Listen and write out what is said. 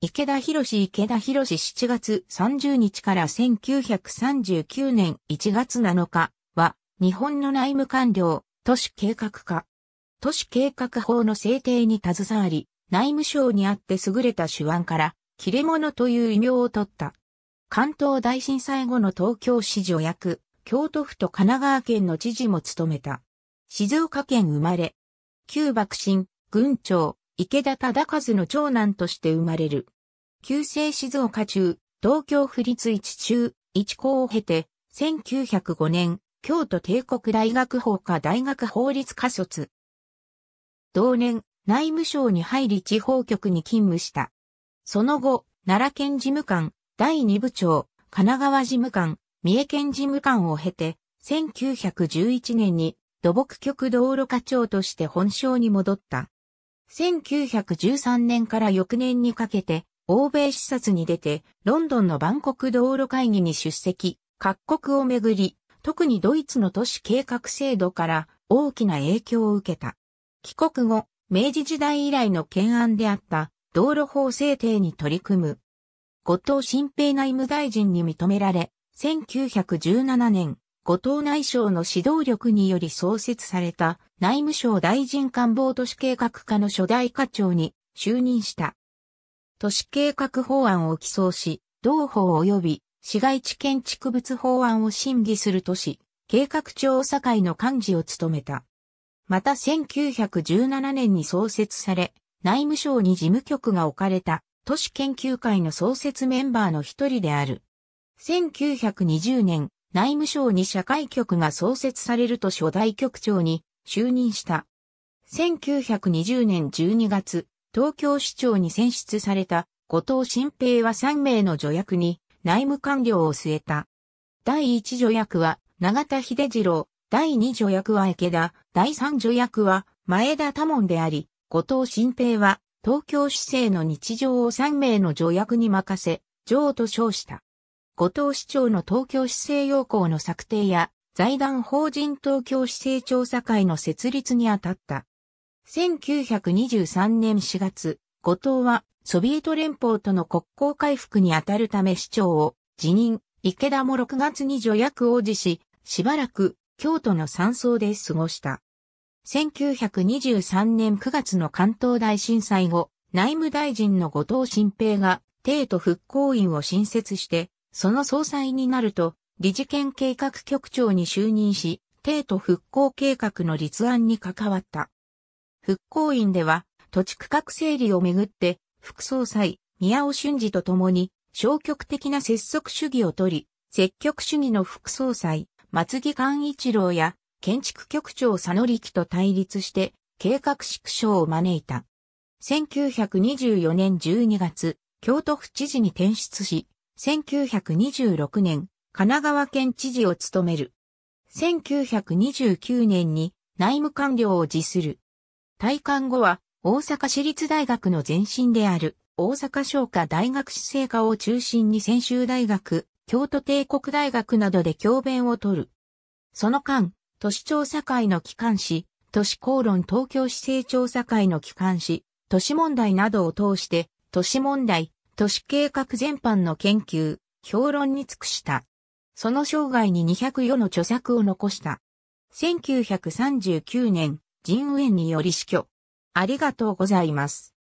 池田博士池田博士7月30日から1939年1月7日は日本の内務官僚、都市計画課。都市計画法の制定に携わり、内務省にあって優れた手腕から、切れ者という異名を取った。関東大震災後の東京市助役、京都府と神奈川県の知事も務めた。静岡県生まれ。旧幕臣、軍長、池田忠和の長男として生まれる。旧制静岡中、東京府立一中、一高を経て、1905年、京都帝国大学法科大学法律科卒。同年、内務省に入り地方局に勤務した。その後、奈良県事務官、第二部長、神奈川事務官、三重県事務官を経て、1911年に土木局道路課長として本省に戻った。1913年から翌年にかけて、欧米視察に出て、ロンドンの万国道路会議に出席、各国をめぐり、特にドイツの都市計画制度から大きな影響を受けた。帰国後、明治時代以来の懸案であった道路法制定に取り組む。後藤新平内務大臣に認められ、1917年、後藤内省の指導力により創設された内務省大臣官房都市計画課の初代課長に就任した。都市計画法案を起草し、同法及び市街地建築物法案を審議する都市計画調査会の幹事を務めた。また1917年に創設され、内務省に事務局が置かれた都市研究会の創設メンバーの一人である。1920年、内務省に社会局が創設されると初代局長に就任した。1920年12月、東京市長に選出された後藤新平は3名の助役に内務官僚を据えた。第1助役は永田秀次郎、第2助役は池田、第3助役は前田多門であり、後藤新平は東京市政の日常を3名の助役に任せ、上と称した。後藤市長の東京市政要項の策定や、財団法人東京市政調査会の設立にあたった。1923年4月、後藤はソビエト連邦との国交回復にあたるため市長を辞任、池田も6月に助役を辞し、しばらく京都の山荘で過ごした。1923年9月の関東大震災後、内務大臣の後藤新平が、帝都復興院を新設して、その総裁になると、理事権計画局長に就任し、帝都復興計画の立案に関わった。復興院では、土地区画整理をめぐって、副総裁、宮尾俊二と共に、消極的な拙速主義をとり、積極主義の副総裁、松木貫一郎や、建築局長佐野力と対立して、計画縮小を招いた。1924年12月、京都府知事に転出し、1926年、神奈川県知事を務める。1929年に内務官僚を辞する。退官後は大阪市立大学の前身である大阪商科大学市政科を中心に専修大学、京都帝国大学などで教鞭を取る。その間、都市調査会の機関誌、都市公論東京市政調査会の機関誌、都市問題などを通して、都市問題、都市計画全般の研究、評論に尽くした。その生涯に204の著作を残した。1939年、人運により死去。ありがとうございます。